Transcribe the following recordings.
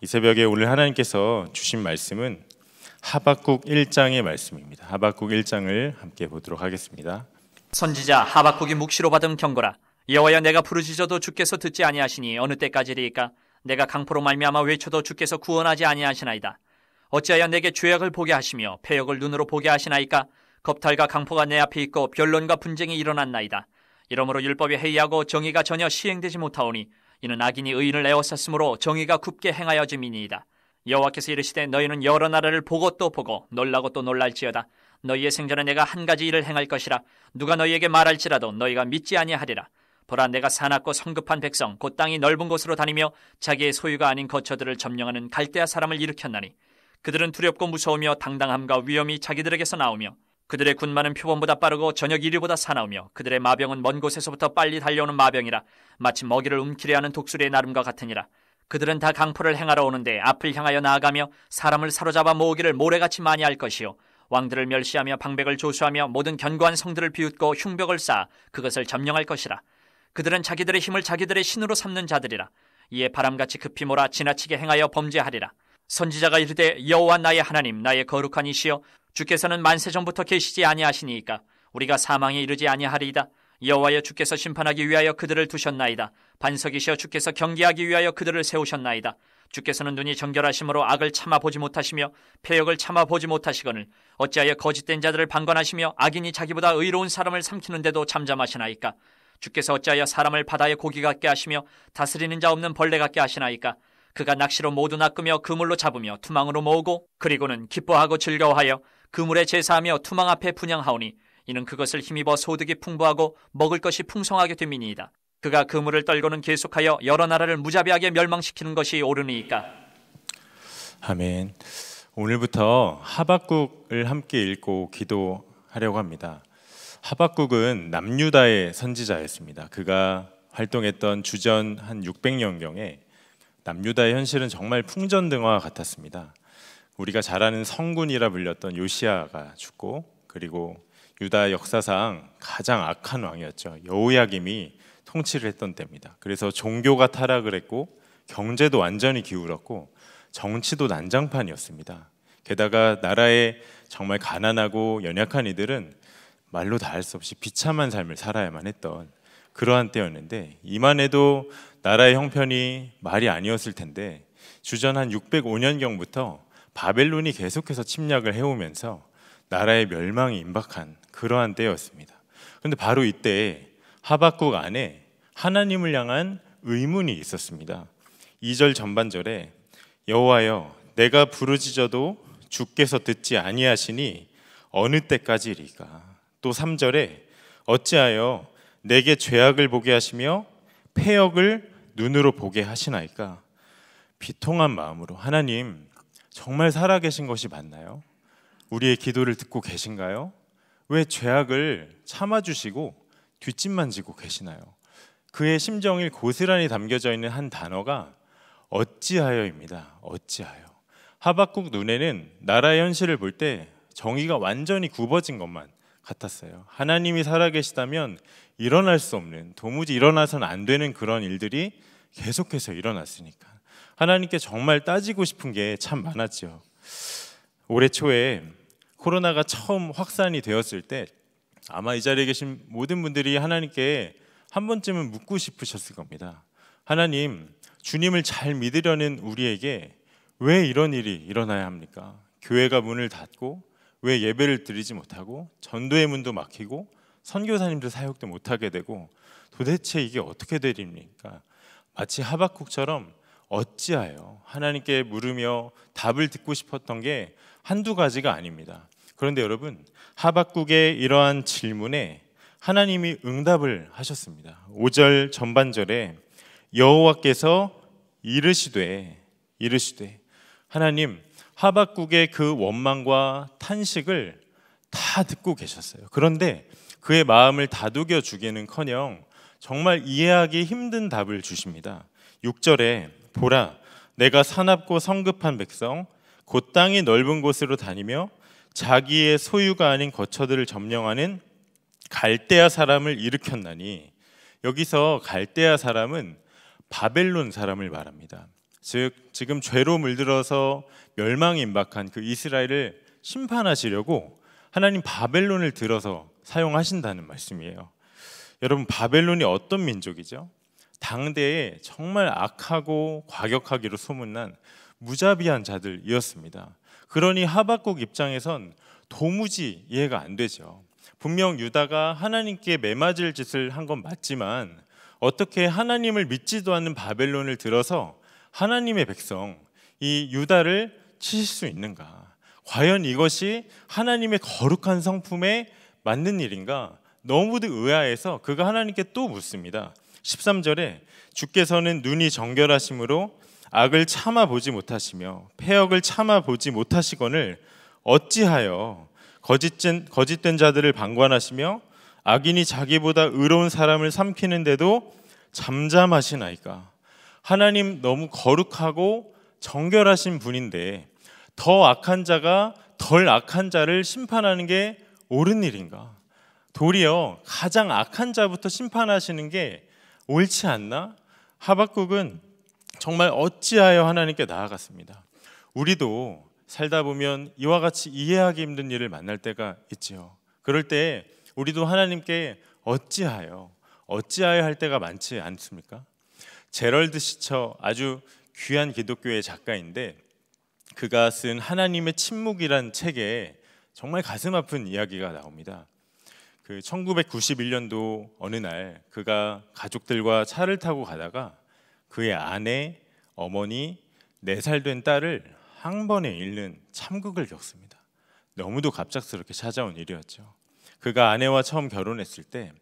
이 새벽에 오늘 하나님께서 주신 말씀은 하박국 1장의 말씀입니다. 하박국 1장을 함께 보도록 하겠습니다. 선지자 하박국이 묵시로 받은 경고라 여호와여 내가 부르짖어도 주께서 듣지 아니하시니 어느 때까지리까 이 내가 강포로 말미암아 외쳐도 주께서 구원하지 아니하시나이다 어찌하여 내게 죄악을 보게 하시며 폐역을 눈으로 보게 하시나이까 겁탈과 강포가 내 앞에 있고 변론과 분쟁이 일어났나이다 이러므로 율법이 해이하고 정의가 전혀 시행되지 못하오니 이는 악인이 의인을 애워쌌으므로 정의가 굽게 행하여 짐이니이다. 여호와께서 이르시되 너희는 여러 나라를 보고 또 보고 놀라고 또 놀랄지어다. 너희의 생전에 내가 한 가지 일을 행할 것이라 누가 너희에게 말할지라도 너희가 믿지 아니하리라. 보라 내가 사납고 성급한 백성 곧 땅이 넓은 곳으로 다니며 자기의 소유가 아닌 거처들을 점령하는 갈대아 사람을 일으켰나니 그들은 두렵고 무서우며 당당함과 위험이 자기들에게서 나오며 그들의 군마는 표범보다 빠르고 저녁 1위보다 사나우며 그들의 마병은 먼 곳에서부터 빨리 달려오는 마병이라 마치 먹이를 움키려 하는 독수리의 나름과 같으니라. 그들은 다 강포를 행하러 오는데 앞을 향하여 나아가며 사람을 사로잡아 모으기를 모래같이 많이 할 것이요. 왕들을 멸시하며 방백을 조수하며 모든 견고한 성들을 비웃고 흉벽을 쌓아 그것을 점령할 것이라. 그들은 자기들의 힘을 자기들의 신으로 삼는 자들이라. 이에 바람같이 급히 몰아 지나치게 행하여 범죄하리라. 선지자가 이르되 여호와 나의 하나님 나의 거룩한 이시여 주께서는 만세 전부터 계시지 아니하시니이까 우리가 사망에 이르지 아니하리이다 여호와여 주께서 심판하기 위하여 그들을 두셨나이다 반석이시여 주께서 경계하기 위하여 그들을 세우셨나이다 주께서는 눈이 정결하심으로 악을 참아 보지 못하시며 폐역을 참아 보지 못하시거늘 어찌하여 거짓된 자들을 방관하시며 악인이 자기보다 의로운 사람을 삼키는데도 잠잠하시나이까 주께서 어찌하여 사람을 바다의 고기 같게 하시며 다스리는 자 없는 벌레 같게 하시나이까 그가 낚시로 모두 낚으며 그물로 잡으며 투망으로 모으고 그리고는 기뻐하고 즐거워하여 그물에 제사하며 투망 앞에 분양하오니 이는 그것을 힘입어 소득이 풍부하고 먹을 것이 풍성하게 됨이니이다. 그가 그물을 떨고는 계속하여 여러 나라를 무자비하게 멸망시키는 것이 옳으니이까. 아멘. 오늘부터 하박국을 함께 읽고 기도하려고 합니다. 하박국은 남유다의 선지자였습니다. 그가 활동했던 주전 한 600년경에 남유다의 현실은 정말 풍전등화와 같았습니다. 우리가 잘 아는 성군이라 불렸던 요시아가 죽고 그리고 유다 역사상 가장 악한 왕이었죠. 여우야김이 통치를 했던 때입니다. 그래서 종교가 타락을 했고 경제도 완전히 기울었고 정치도 난장판이었습니다. 게다가 나라의 정말 가난하고 연약한 이들은 말로 다할 수 없이 비참한 삶을 살아야만 했던 그러한 때였는데 이만 해도 나라의 형편이 말이 아니었을 텐데 주전 한 605년경부터 바벨론이 계속해서 침략을 해오면서 나라의 멸망이 임박한 그러한 때였습니다. 그런데 바로 이때 하박국 안에 하나님을 향한 의문이 있었습니다. 2절 전반절에 여호와여 내가 부르짖어도 주께서 듣지 아니하시니 어느 때까지리까? 또 3절에 어찌하여 내게 죄악을 보게 하시며 폐역을 눈으로 보게 하시나이까 비통한 마음으로 하나님 정말 살아계신 것이 맞나요? 우리의 기도를 듣고 계신가요? 왜 죄악을 참아주시고 뒷짐만 지고 계시나요? 그의 심정이 고스란히 담겨져 있는 한 단어가 어찌하여입니다. 어찌하여. 하박국 눈에는 나라의 현실을 볼 때 정의가 완전히 굽어진 것만 같았어요. 하나님이 살아계시다면 일어날 수 없는 도무지 일어나선 안 되는 그런 일들이 계속해서 일어났으니까 하나님께 정말 따지고 싶은 게 참 많았죠. 올해 초에 코로나가 처음 확산이 되었을 때 아마 이 자리에 계신 모든 분들이 하나님께 한 번쯤은 묻고 싶으셨을 겁니다. 하나님, 주님을 잘 믿으려는 우리에게 왜 이런 일이 일어나야 합니까? 교회가 문을 닫고 왜 예배를 드리지 못하고 전도의 문도 막히고 선교사님들 사역도 못하게 되고 도대체 이게 어떻게 되립니까? 마치 하박국처럼 어찌하여 하나님께 물으며 답을 듣고 싶었던 게 한두 가지가 아닙니다. 그런데 여러분 하박국의 이러한 질문에 하나님이 응답을 하셨습니다. 5절 전반절에 여호와께서 이르시되 이르시되 하나님 하박국의 그 원망과 탄식을 다 듣고 계셨어요. 그런데 그의 마음을 다독여 주기는커녕 정말 이해하기 힘든 답을 주십니다. 6절에 보라 내가 사납고 성급한 백성 곧 땅이 넓은 곳으로 다니며 자기의 소유가 아닌 거처들을 점령하는 갈대아 사람을 일으켰나니 여기서 갈대아 사람은 바벨론 사람을 말합니다. 즉 지금 죄로 물들어서 멸망에 임박한 그 이스라엘을 심판하시려고 하나님 바벨론을 들어서 사용하신다는 말씀이에요. 여러분 바벨론이 어떤 민족이죠? 당대에 정말 악하고 과격하기로 소문난 무자비한 자들이었습니다. 그러니 하박국 입장에선 도무지 이해가 안 되죠. 분명 유다가 하나님께 매맞을 짓을 한 건 맞지만 어떻게 하나님을 믿지도 않는 바벨론을 들어서 하나님의 백성 이 유다를 치실 수 있는가? 과연 이것이 하나님의 거룩한 성품에 맞는 일인가? 너무도 의아해서 그가 하나님께 또 묻습니다. 13절에 주께서는 눈이 정결하심으로 악을 참아 보지 못하시며 폐역을 참아 보지 못하시거늘 어찌하여 거짓된, 거짓된 자들을 방관하시며 악인이 자기보다 의로운 사람을 삼키는데도 잠잠하시나이까 하나님 너무 거룩하고 정결하신 분인데 더 악한 자가 덜 악한 자를 심판하는 게 옳은 일인가? 도리어 가장 악한 자부터 심판하시는 게 옳지 않나? 하박국은 정말 어찌하여 하나님께 나아갔습니다. 우리도 살다 보면 이와 같이 이해하기 힘든 일을 만날 때가 있지요. 그럴 때 우리도 하나님께 어찌하여 어찌하여 할 때가 많지 않습니까? 제럴드 시처 아주 귀한 기독교의 작가인데 그가 쓴 하나님의 침묵이란 책에 정말 가슴 아픈 이야기가 나옵니다. 그 1991년도 어느 날 그가 가족들과 차를 타고 가다가 그의 아내, 어머니, 4살 된 딸을 한 번에 잃는 참극을 겪습니다. 너무도 갑작스럽게 찾아온 일이었죠. 그가 아내와 처음 결혼했을 때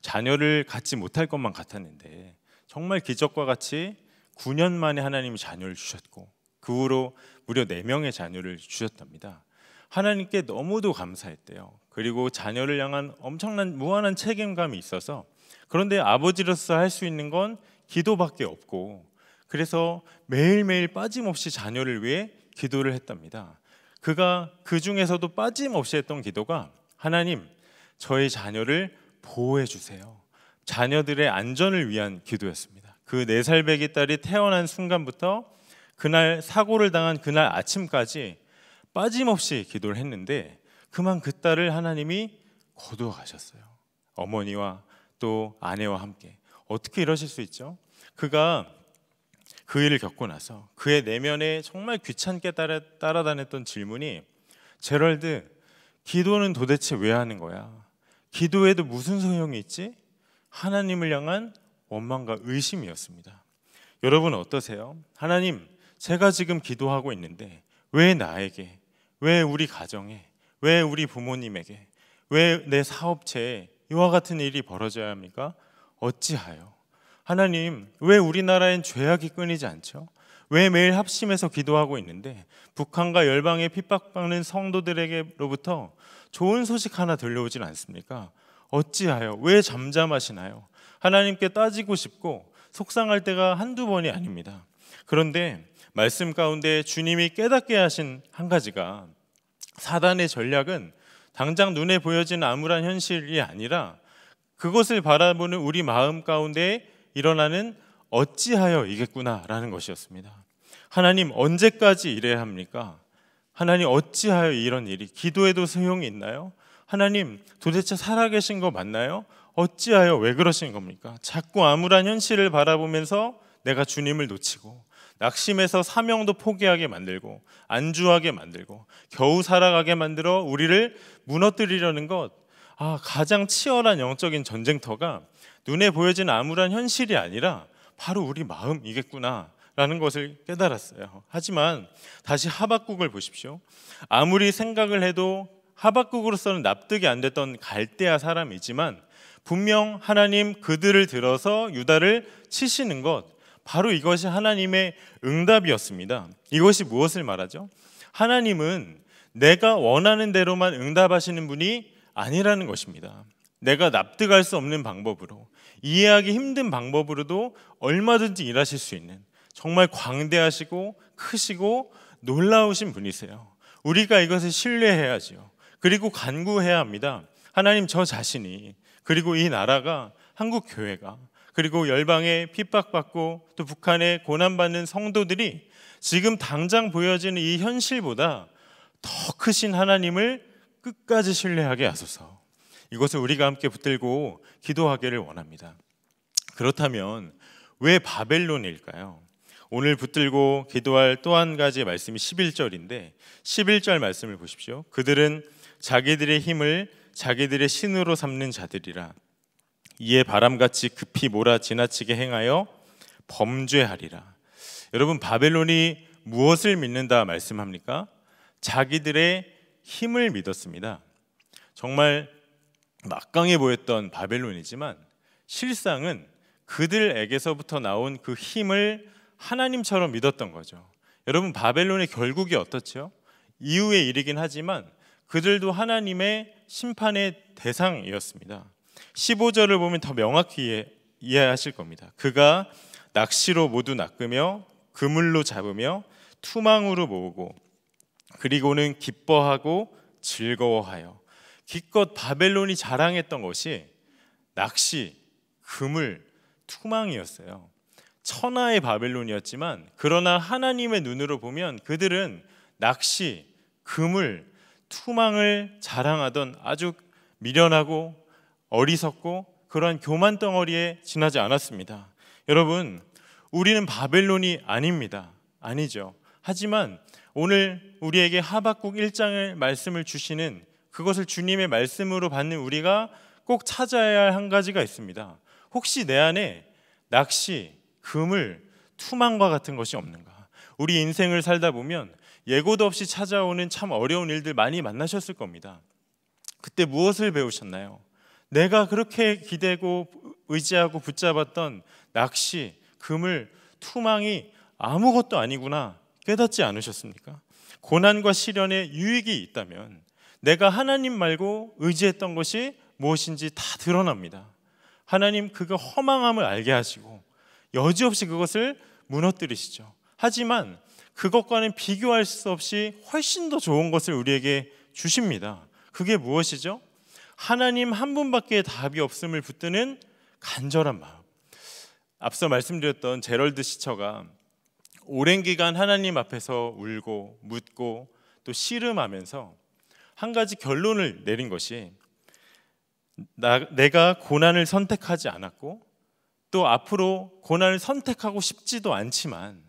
자녀를 갖지 못할 것만 같았는데 정말 기적과 같이 9년 만에 하나님이 자녀를 주셨고 그 후로 무려 4명의 자녀를 주셨답니다. 하나님께 너무도 감사했대요. 그리고 자녀를 향한 엄청난 무한한 책임감이 있어서 그런데 아버지로서 할 수 있는 건 기도밖에 없고 그래서 매일매일 빠짐없이 자녀를 위해 기도를 했답니다. 그가 그 중에서도 빠짐없이 했던 기도가 하나님 저의 자녀를 보호해 주세요. 자녀들의 안전을 위한 기도였습니다. 그 네 살배기 딸이 태어난 순간부터 그날 사고를 당한 그날 아침까지 빠짐없이 기도를 했는데 그만 그 딸을 하나님이 거두어 가셨어요. 어머니와 또 아내와 함께 어떻게 이러실 수 있죠? 그가 그 일을 겪고 나서 그의 내면에 정말 귀찮게 따라, 따라다녔던 질문이 제럴드 기도는 도대체 왜 하는 거야? 기도에도 무슨 소용이 있지? 하나님을 향한 원망과 의심이었습니다. 여러분 어떠세요? 하나님, 제가 지금 기도하고 있는데 왜 나에게, 왜 우리 가정에, 왜 우리 부모님에게, 왜 내 사업체에 이와 같은 일이 벌어져야 합니까? 어찌하여? 하나님, 왜 우리나라엔 죄악이 끊이지 않죠? 왜 매일 합심해서 기도하고 있는데 북한과 열방에 핍박받는 성도들에게로부터 좋은 소식 하나 들려오진 않습니까? 어찌하여 왜 잠잠하시나요? 하나님께 따지고 싶고 속상할 때가 한두 번이 아닙니다. 그런데 말씀 가운데 주님이 깨닫게 하신 한 가지가 사단의 전략은 당장 눈에 보여지 암울한 현실이 아니라 그것을 바라보는 우리 마음 가운데 일어나는 어찌하여 이겠구나라는 것이었습니다. 하나님 언제까지 이래야 합니까? 하나님 어찌하여 이런 일이 기도해도 소용이 있나요? 하나님 도대체 살아계신 거 맞나요? 어찌하여 왜 그러신 겁니까? 자꾸 암울한 현실을 바라보면서 내가 주님을 놓치고 낙심해서 사명도 포기하게 만들고 안주하게 만들고 겨우 살아가게 만들어 우리를 무너뜨리려는 것. 아, 가장 치열한 영적인 전쟁터가 눈에 보여진 암울한 현실이 아니라 바로 우리 마음이겠구나. 라는 것을 깨달았어요. 하지만 다시 하박국을 보십시오. 아무리 생각을 해도 하박국으로서는 납득이 안 됐던 갈대아 사람이지만 분명 하나님 그들을 들어서 유다를 치시는 것 바로 이것이 하나님의 응답이었습니다. 이것이 무엇을 말하죠? 하나님은 내가 원하는 대로만 응답하시는 분이 아니라는 것입니다. 내가 납득할 수 없는 방법으로 이해하기 힘든 방법으로도 얼마든지 일하실 수 있는 정말 광대하시고 크시고 놀라우신 분이세요. 우리가 이것을 신뢰해야지요. 그리고 간구해야 합니다. 하나님 저 자신이 그리고 이 나라가 한국 교회가 그리고 열방에 핍박받고 또 북한에 고난받는 성도들이 지금 당장 보여지는 이 현실보다 더 크신 하나님을 끝까지 신뢰하게 하소서. 이것을 우리가 함께 붙들고 기도하기를 원합니다. 그렇다면 왜 바벨론일까요? 오늘 붙들고 기도할 또 한 가지 말씀이 11절인데 11절 말씀을 보십시오. 그들은 자기들의 힘을 자기들의 신으로 삼는 자들이라 이에 바람같이 급히 몰아 지나치게 행하여 범죄하리라 여러분 바벨론이 무엇을 믿는다 말씀합니까? 자기들의 힘을 믿었습니다 정말 막강해 보였던 바벨론이지만 실상은 그들에게서부터 나온 그 힘을 하나님처럼 믿었던 거죠 여러분 바벨론의 결국이 어떻죠? 이후의 일이긴 하지만 그들도 하나님의 심판의 대상이었습니다. 15절을 보면 더 명확히 이해하실 겁니다. 그가 낚시로 모두 낚으며 그물로 잡으며 투망으로 모으고 그리고는 기뻐하고 즐거워하여 기껏 바벨론이 자랑했던 것이 낚시, 그물, 투망이었어요. 천하의 바벨론이었지만 그러나 하나님의 눈으로 보면 그들은 낚시, 그물, 투망을 자랑하던 아주 미련하고 어리석고 그러한 교만 덩어리에 지나지 않았습니다. 여러분, 우리는 바벨론이 아닙니다. 아니죠. 하지만 오늘 우리에게 하박국 1장을 말씀을 주시는 그것을 주님의 말씀으로 받는 우리가 꼭 찾아야 할 한 가지가 있습니다. 혹시 내 안에 낚시, 금을, 투망과 같은 것이 없는가? 우리 인생을 살다 보면 예고도 없이 찾아오는 참 어려운 일들 많이 만나셨을 겁니다. 그때 무엇을 배우셨나요? 내가 그렇게 기대고 의지하고 붙잡았던 낚시, 금을, 투망이 아무것도 아니구나 깨닫지 않으셨습니까? 고난과 시련에 유익이 있다면 내가 하나님 말고 의지했던 것이 무엇인지 다 드러납니다. 하나님 그거 허망함을 알게 하시고 여지없이 그것을 무너뜨리시죠. 하지만 그것과는 비교할 수 없이 훨씬 더 좋은 것을 우리에게 주십니다. 그게 무엇이죠? 하나님 한 분밖에 답이 없음을 붙드는 간절한 마음. 앞서 말씀드렸던 제럴드 시처가 오랜 기간 하나님 앞에서 울고 묻고 또 씨름하면서 한 가지 결론을 내린 것이 나, 내가 고난을 선택하지 않았고 또 앞으로 고난을 선택하고 싶지도 않지만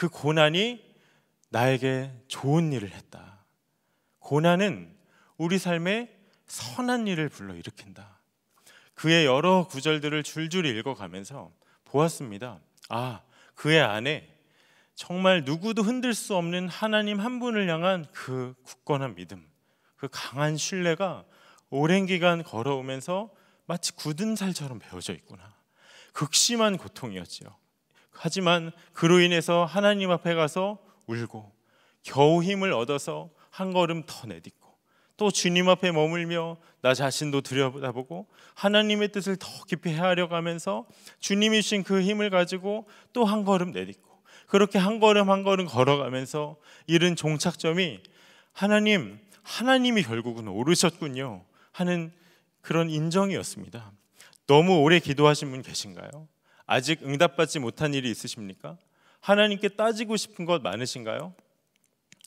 그 고난이 나에게 좋은 일을 했다. 고난은 우리 삶에 선한 일을 불러 일으킨다. 그의 여러 구절들을 줄줄이 읽어가면서 보았습니다. 아, 그의 안에 정말 누구도 흔들 수 없는 하나님 한 분을 향한 그 굳건한 믿음, 그 강한 신뢰가 오랜 기간 걸어오면서 마치 굳은 살처럼 배어져 있구나. 극심한 고통이었지요. 하지만 그로 인해서 하나님 앞에 가서 울고 겨우 힘을 얻어서 한 걸음 더 내딛고 또 주님 앞에 머물며 나 자신도 들여다보고 하나님의 뜻을 더 깊이 헤아려 가면서 주님이 주신 그 힘을 가지고 또 한 걸음 내딛고 그렇게 한 걸음 한 걸음 걸어가면서 이른 종착점이 하나님 하나님이 결국은 오르셨군요 하는 그런 인정이었습니다. 너무 오래 기도하신 분 계신가요? 아직 응답받지 못한 일이 있으십니까? 하나님께 따지고 싶은 것 많으신가요?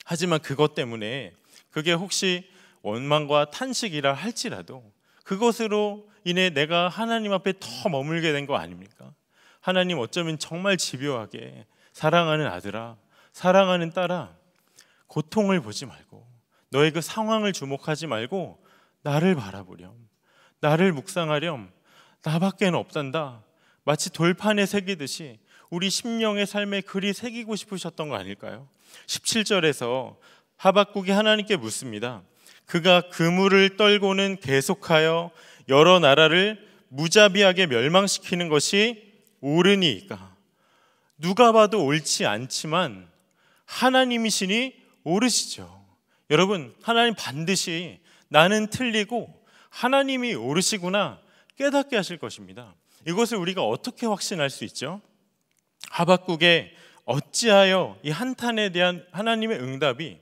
하지만 그것 때문에 그게 혹시 원망과 탄식이라 할지라도 그것으로 인해 내가 하나님 앞에 더 머물게 된 거 아닙니까? 하나님 어쩌면 정말 집요하게 사랑하는 아들아, 사랑하는 딸아, 고통을 보지 말고 너의 그 상황을 주목하지 말고 나를 바라보렴. 나를 묵상하렴. 나밖에 없단다. 마치 돌판에 새기듯이 우리 심령의 삶에 글이 새기고 싶으셨던 거 아닐까요? 17절에서 하박국이 하나님께 묻습니다. 그가 그물을 떨고는 계속하여 여러 나라를 무자비하게 멸망시키는 것이 옳으니까. 누가 봐도 옳지 않지만 하나님이시니 옳으시죠. 여러분, 하나님 반드시 나는 틀리고 하나님이 옳으시구나 깨닫게 하실 것입니다. 이것을 우리가 어떻게 확신할 수 있죠? 하박국의 어찌하여 이 한탄에 대한 하나님의 응답이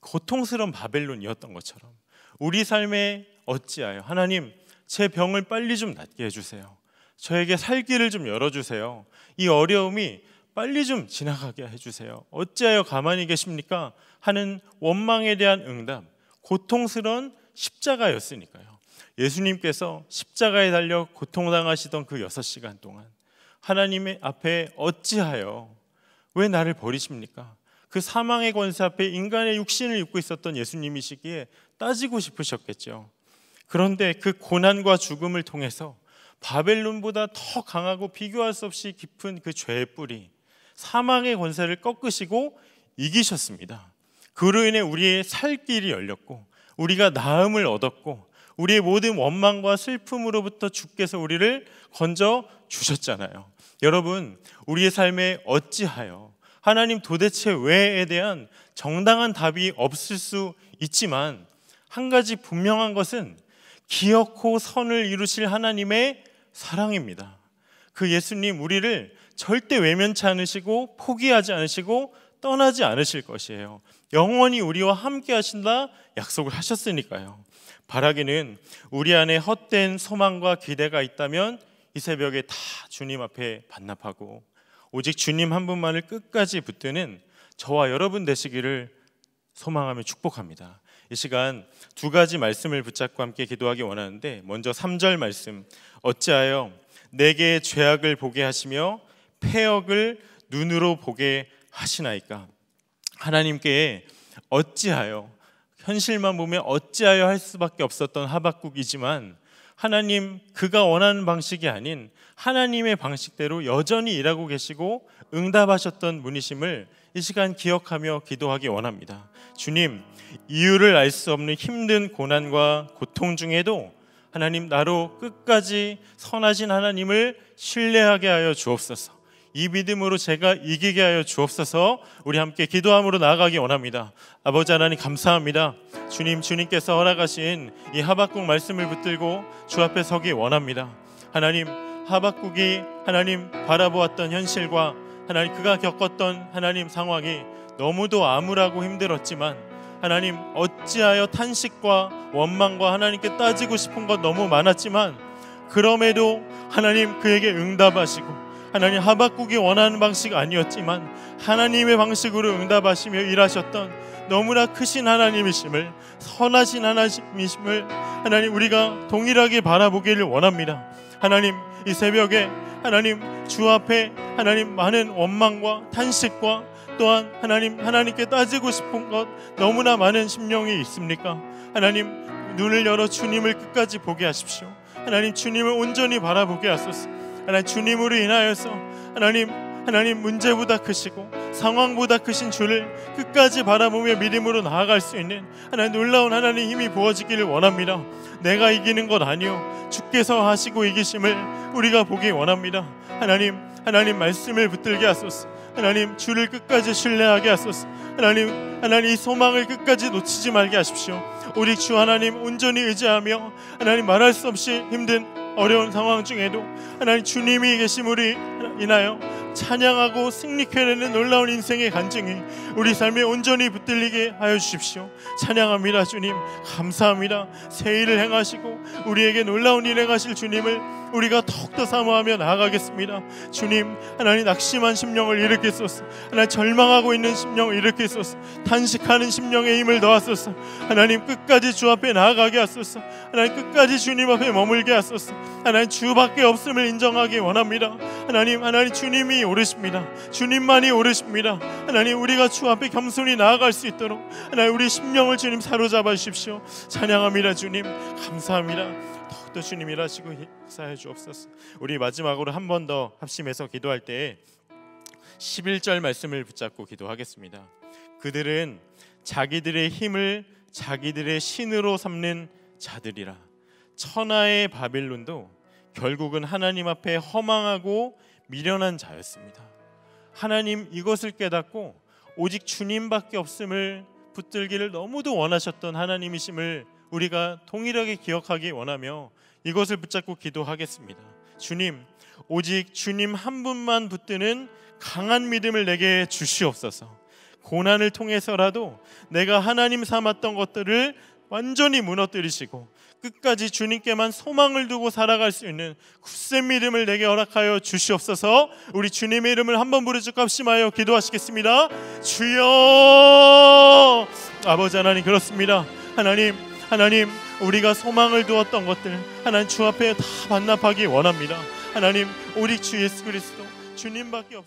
고통스러운 바벨론이었던 것처럼 우리 삶에 어찌하여 하나님 제 병을 빨리 좀 낫게 해주세요. 저에게 살기를 좀 열어주세요. 이 어려움이 빨리 좀 지나가게 해주세요. 어찌하여 가만히 계십니까? 하는 원망에 대한 응답, 고통스러운 십자가였으니까요. 예수님께서 십자가에 달려 고통당하시던 그 6시간 동안 하나님의 앞에 어찌하여 왜 나를 버리십니까? 그 사망의 권세 앞에 인간의 육신을 입고 있었던 예수님이시기에 따지고 싶으셨겠죠. 그런데 그 고난과 죽음을 통해서 바벨론보다 더 강하고 비교할 수 없이 깊은 그 죄의 뿌리, 사망의 권세를 꺾으시고 이기셨습니다. 그로 인해 우리의 살 길이 열렸고 우리가 나음을 얻었고 우리의 모든 원망과 슬픔으로부터 주께서 우리를 건져 주셨잖아요. 여러분, 우리의 삶에 어찌하여 하나님 도대체 왜에 대한 정당한 답이 없을 수 있지만 한 가지 분명한 것은 기어코 선을 이루실 하나님의 사랑입니다. 그 예수님 우리를 절대 외면치 않으시고 포기하지 않으시고 떠나지 않으실 것이에요. 영원히 우리와 함께 하신다 약속을 하셨으니까요. 바라기는 우리 안에 헛된 소망과 기대가 있다면 이 새벽에 다 주님 앞에 반납하고 오직 주님 한 분만을 끝까지 붙드는 저와 여러분 되시기를 소망하며 축복합니다. 이 시간 두 가지 말씀을 붙잡고 함께 기도하기 원하는데 먼저 3절 말씀 어찌하여 내게 죄악을 보게 하시며 폐역을 눈으로 보게 하시나이까 하나님께 어찌하여 현실만 보면 어찌하여 할 수밖에 없었던 하박국이지만 하나님 그가 원하는 방식이 아닌 하나님의 방식대로 여전히 일하고 계시고 응답하셨던 분이심을 이 시간 기억하며 기도하기 원합니다. 주님, 이유를 알 수 없는 힘든 고난과 고통 중에도 하나님 나로 끝까지 선하신 하나님을 신뢰하게 하여 주옵소서. 이 믿음으로 제가 이기게 하여 주옵소서 우리 함께 기도함으로 나아가기 원합니다. 아버지 하나님 감사합니다. 주님 주님께서 허락하신 이 하박국 말씀을 붙들고 주 앞에 서기 원합니다. 하나님 하박국이 하나님 바라보았던 현실과 하나님 그가 겪었던 하나님 상황이 너무도 암울하고 힘들었지만 하나님 어찌하여 탄식과 원망과 하나님께 따지고 싶은 것 너무 많았지만 그럼에도 하나님 그에게 응답하시고 하나님 하박국이 원하는 방식 아니었지만 하나님의 방식으로 응답하시며 일하셨던 너무나 크신 하나님이심을 선하신 하나님이심을 하나님 우리가 동일하게 바라보기를 원합니다. 하나님 이 새벽에 하나님 주 앞에 하나님 많은 원망과 탄식과 또한 하나님 하나님께 따지고 싶은 것 너무나 많은 심령이 있습니까? 하나님 눈을 열어 주님을 끝까지 보게 하십시오. 하나님 주님을 온전히 바라보게 하소서. 하나님 주님으로 인하여서 하나님 하나님 문제보다 크시고 상황보다 크신 주를 끝까지 바라보며 믿음으로 나아갈 수 있는 하나님 놀라운 하나님 힘이 부어지기를 원합니다. 내가 이기는 것 아니요 주께서 하시고 이기심을 우리가 보기 원합니다. 하나님 하나님 말씀을 붙들게 하소서. 하나님 주를 끝까지 신뢰하게 하소서. 하나님 하나님 이 소망을 끝까지 놓치지 말게 하십시오. 우리 주 하나님 온전히 의지하며 하나님 말할 수 없이 힘든 어려운 상황 중에도 하나님 주님이 계심으로 인하여 찬양하고 승리해내는 놀라운 인생의 간증이 우리 삶에 온전히 붙들리게 하여 주십시오. 찬양합니다, 주님. 감사합니다. 새 일을 행하시고 우리에게 놀라운 일 행하실 주님을 우리가 더욱더 사모하며 나아가겠습니다. 주님, 하나님 낙심한 심령을 일으키소서. 하나님 절망하고 있는 심령을 일으키소서. 탄식하는 심령의 힘을 더하소서. 하나님 끝까지 주 앞에 나아가게 하소서. 하나님 끝까지 주님 앞에 머물게 하소서. 하나님 주밖에 없음을 인정하기 원합니다. 하나님, 하나님 주님이 오르십니다. 주님만이 오르십니다. 하나님 우리가 주 앞에 겸손히 나아갈 수 있도록 하나님 우리 심령을 주님 사로잡아 주십시오. 찬양합니다 주님. 감사합니다. 더욱더 주님 일하시고 역사해 주옵소서. 우리 마지막으로 한 번 더 합심해서 기도할 때 11절 말씀을 붙잡고 기도하겠습니다. 그들은 자기들의 힘을 자기들의 신으로 삼는 자들이라. 천하의 바빌론도 결국은 하나님 앞에 허망하고 미련한 자였습니다. 하나님 이것을 깨닫고 오직 주님밖에 없음을 붙들기를 너무도 원하셨던 하나님이심을 우리가 동일하게 기억하기 원하며 이것을 붙잡고 기도하겠습니다. 주님, 오직 주님 한 분만 붙드는 강한 믿음을 내게 주시옵소서. 고난을 통해서라도 내가 하나님 삼았던 것들을 완전히 무너뜨리시고 끝까지 주님께만 소망을 두고 살아갈 수 있는 굳센 믿음을 내게 허락하여 주시옵소서. 우리 주님의 이름을 한번 부르짖고 합심하여 기도하시겠습니다. 주여! 아버지 하나님 그렇습니다. 하나님, 하나님 우리가 소망을 두었던 것들 하나님 주 앞에 다 반납하기 원합니다. 하나님 우리 주 예수 그리스도 주님밖에 없